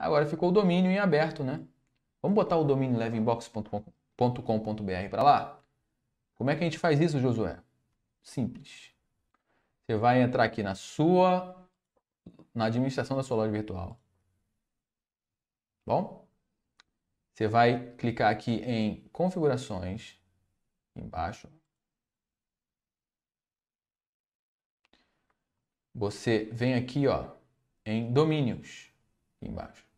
Agora ficou o domínio em aberto, né? Vamos botar o domínio levinbox.com.br para lá? Como é que a gente faz isso, Josué? Simples. Você vai entrar aqui na sua na administração da sua loja virtual. Bom? Você vai clicar aqui em configurações embaixo. Você vem aqui, ó, em domínios embaixo.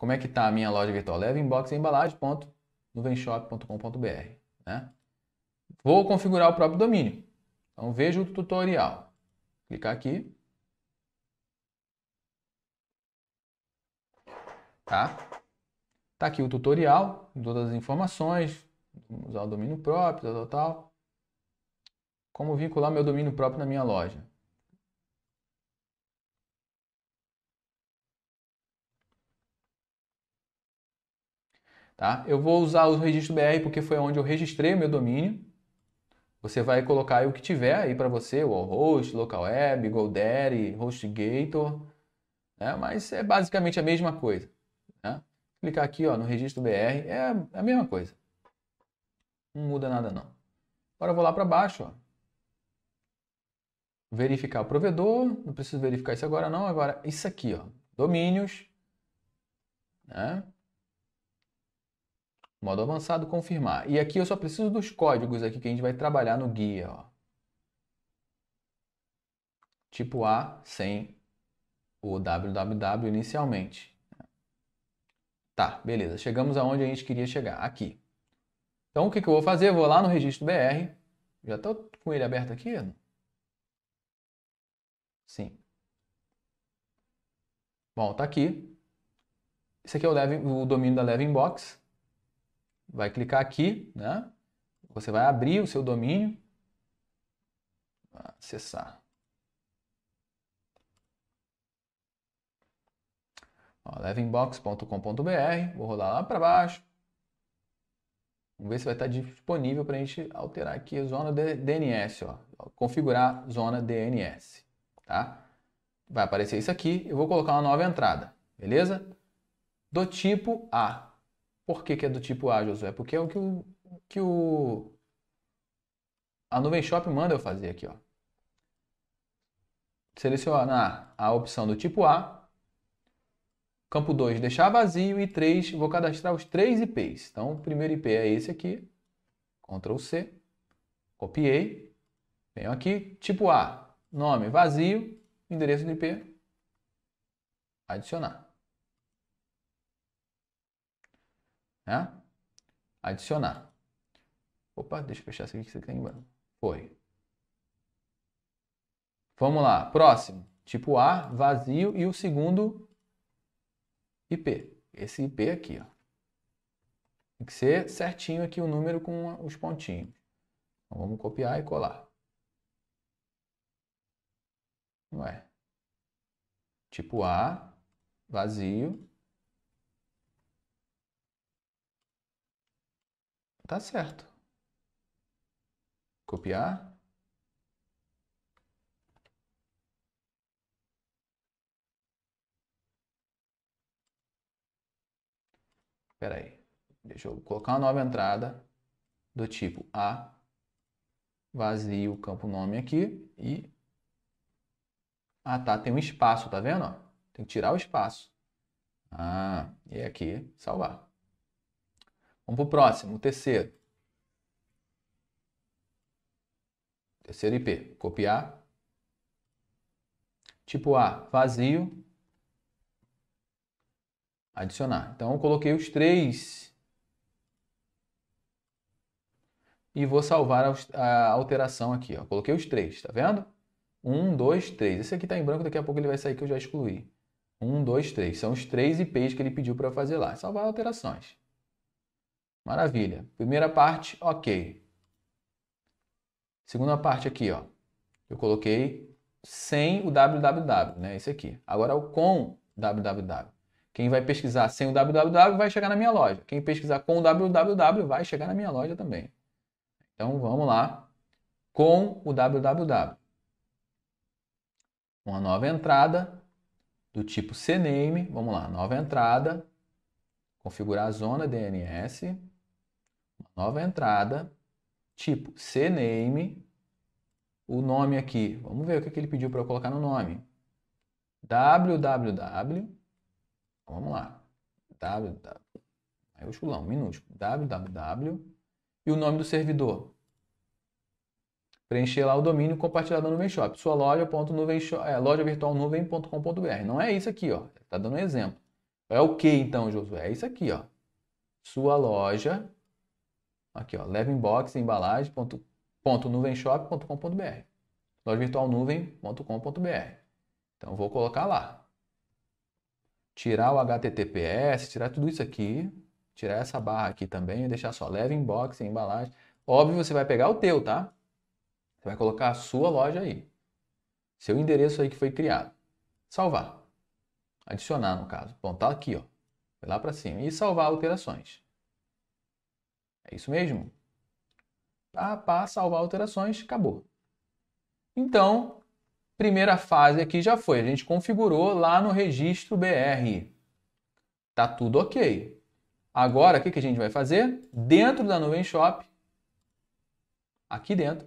como é que está a minha loja virtual? Leva inbox e embalagem.nuvenshop.com.br. Né? Vou configurar o próprio domínio. Então veja o tutorial. Clicar aqui. Tá? Tá aqui o tutorial, todas as informações, usar o domínio próprio, tal, tal, tal. Como vincular meu domínio próprio na minha loja. Tá? Eu vou usar o registro BR porque foi onde eu registrei o meu domínio. Você vai colocar aí o que tiver aí para você, o host, local web, GoDaddy, HostGator, né? mas é basicamente a mesma coisa. Né? Clicar aqui ó, no registro BR é, é a mesma coisa. Não muda nada não. Agora eu vou lá para baixo. Ó. Verificar o provedor. Não preciso verificar isso agora não. Agora isso aqui, ó, domínios. Né? Modo avançado, confirmar. E aqui eu só preciso dos códigos aqui que a gente vai trabalhar no guia. Ó. Tipo A sem o www inicialmente. Tá, beleza. Chegamos aonde a gente queria chegar, aqui. Então o que, que eu vou fazer? Eu vou lá no registro BR. Já estou com ele aberto aqui? Sim. Bom, tá aqui. Esse aqui é o, o domínio da levinbox Box vai clicar aqui, né? Você vai abrir o seu domínio, acessar. levinbox.com.br, vou rolar lá para baixo. Vamos ver se vai estar disponível para a gente alterar aqui a zona de DNS, ó. configurar zona DNS, tá? Vai aparecer isso aqui, eu vou colocar uma nova entrada, beleza? Do tipo A, por que, que é do tipo A, Josué? Porque é o que o, que o a nuvem shop manda eu fazer aqui, ó. Selecionar a opção do tipo A, campo 2 deixar vazio e 3 vou cadastrar os três IPs. Então, o primeiro IP é esse aqui, Ctrl C, copiei, venho aqui, tipo A, nome vazio, endereço do IP, adicionar. né? Adicionar. Opa, deixa eu fechar isso aqui que você tem. Foi. Vamos lá, próximo. Tipo A, vazio e o segundo IP. Esse IP aqui, ó. Tem que ser certinho aqui o número com os pontinhos. Então, vamos copiar e colar. Não é. Tipo A, vazio Tá certo. Copiar. Espera aí. Deixa eu colocar uma nova entrada do tipo A. Vazio o campo nome aqui e ah, tá, tem um espaço, tá vendo? Tem que tirar o espaço. Ah, e aqui salvar. Vamos para o próximo, o terceiro. Terceiro IP, copiar. Tipo A, vazio. Adicionar. Então, eu coloquei os três. E vou salvar a alteração aqui. Ó. Coloquei os três, tá vendo? Um, dois, três. Esse aqui está em branco, daqui a pouco ele vai sair que eu já excluí. Um, dois, três. São os três IPs que ele pediu para fazer lá. Salvar alterações. Maravilha. Primeira parte, ok. Segunda parte aqui, ó. Eu coloquei sem o www, né? Esse aqui. Agora é o com www. Quem vai pesquisar sem o www vai chegar na minha loja. Quem pesquisar com o www vai chegar na minha loja também. Então vamos lá. Com o www. Uma nova entrada do tipo CNAME. Vamos lá, nova entrada. Configurar a zona DNS nova entrada, tipo CNAME, o nome aqui, vamos ver o que, é que ele pediu para eu colocar no nome. www, vamos lá, www, maiúsculão, minúsculo, www, e o nome do servidor. Preencher lá o domínio compartilhado no Shop sua loja, ponto, nuvenshop, é, loja virtual nuvem.com.br. Não é isso aqui, ó, está dando um exemplo. É o que então, Josué? É isso aqui, ó. Sua loja, Aqui, ó, Loja virtual nuvem.com.br. Então vou colocar lá. Tirar o HTTPS, tirar tudo isso aqui, tirar essa barra aqui também, deixar só leve inbox, embalagem. Óbvio, você vai pegar o teu, tá? Você vai colocar a sua loja aí. Seu endereço aí que foi criado. Salvar. Adicionar, no caso. Bom, tá aqui, ó. Vai lá para cima. E salvar alterações. É isso mesmo? Pá, tá, pá, salvar alterações, acabou. Então, primeira fase aqui já foi. A gente configurou lá no registro BR. Tá tudo ok. Agora, o que, a gente vai fazer? Dentro da nuvem shop, aqui dentro,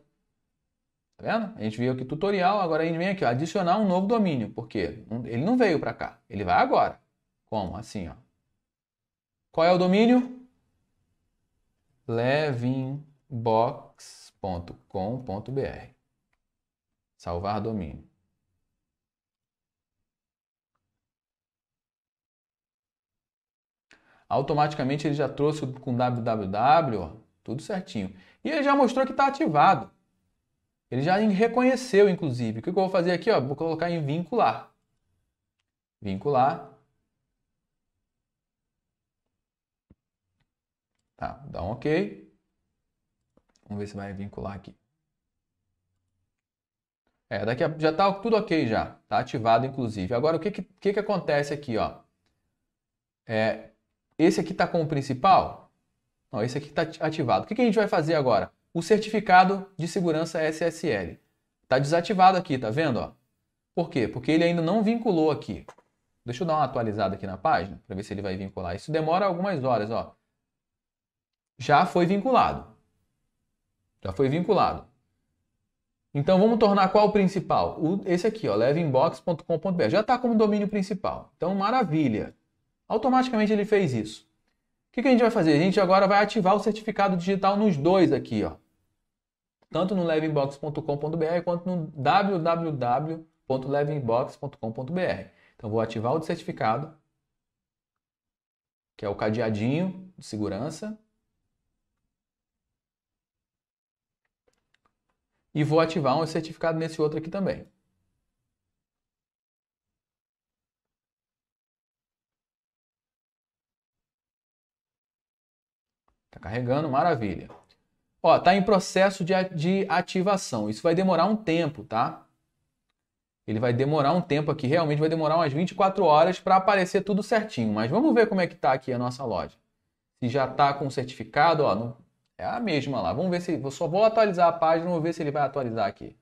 tá vendo? A gente viu aqui tutorial, agora a gente vem aqui, ó, adicionar um novo domínio, porque ele não veio para cá, ele vai agora. Como? Assim, ó. Qual é o domínio? levinbox.com.br. Salvar domínio. Automaticamente ele já trouxe com www, ó, tudo certinho. E ele já mostrou que está ativado. Ele já reconheceu, inclusive. O que eu vou fazer aqui? Ó, vou colocar em vincular. Vincular Tá, dá um OK. Vamos ver se vai vincular aqui. É, daqui a, já está tudo ok já, Tá ativado inclusive. Agora o que que, que, que acontece aqui, ó? É, esse aqui está como principal? Não, esse aqui está ativado. O que, que a gente vai fazer agora? O certificado de segurança SSL. Está desativado aqui, tá vendo? Ó? Por quê? Porque ele ainda não vinculou aqui. Deixa eu dar uma atualizada aqui na página para ver se ele vai vincular. Isso demora algumas horas, ó já foi vinculado. Já foi vinculado. Então vamos tornar qual o principal? O, esse aqui, ó, levinbox.com.br. Já está como domínio principal. Então, maravilha. Automaticamente ele fez isso. O que, que a gente vai fazer? A gente agora vai ativar o certificado digital nos dois aqui, ó. Tanto no levinbox.com.br quanto no www.levinbox.com.br. Então vou ativar o certificado, que é o cadeadinho de segurança. e vou ativar um certificado nesse outro aqui também. Está carregando, maravilha. Ó, tá em processo de, de ativação. Isso vai demorar um tempo, tá? Ele vai demorar um tempo aqui, realmente vai demorar umas 24 horas para aparecer tudo certinho. Mas vamos ver como é que tá aqui a nossa loja. Se já tá com certificado, ó, no, é a mesma lá. Vamos ver se. Eu só vou atualizar a página, vamos ver se ele vai atualizar aqui.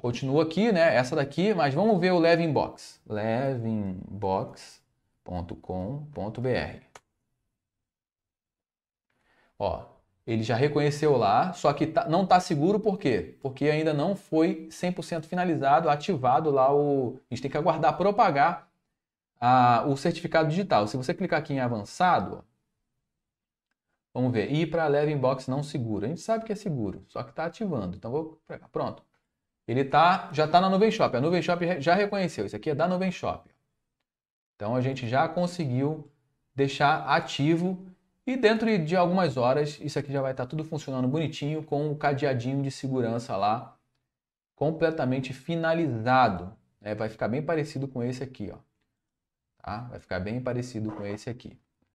Continua aqui, né? Essa daqui, mas vamos ver o Levinbox. Levinbox.com.br. Ó, ele já reconheceu lá, só que tá, não está seguro por quê? Porque ainda não foi 100% finalizado, ativado lá o. A gente tem que aguardar propagar a, o certificado digital. Se você clicar aqui em avançado, Vamos ver. E para leve inbox não seguro. A gente sabe que é seguro, só que está ativando. Então vou pegar. Pronto. Ele tá, já está na Nuvem Shop. A Nuvem Shop já reconheceu. Isso aqui é da Nuvem Shop. Então a gente já conseguiu deixar ativo e dentro de algumas horas isso aqui já vai estar tá tudo funcionando bonitinho com o cadeadinho de segurança lá completamente finalizado. É, vai ficar bem parecido com esse aqui, ó. Tá? Vai ficar bem parecido com esse aqui.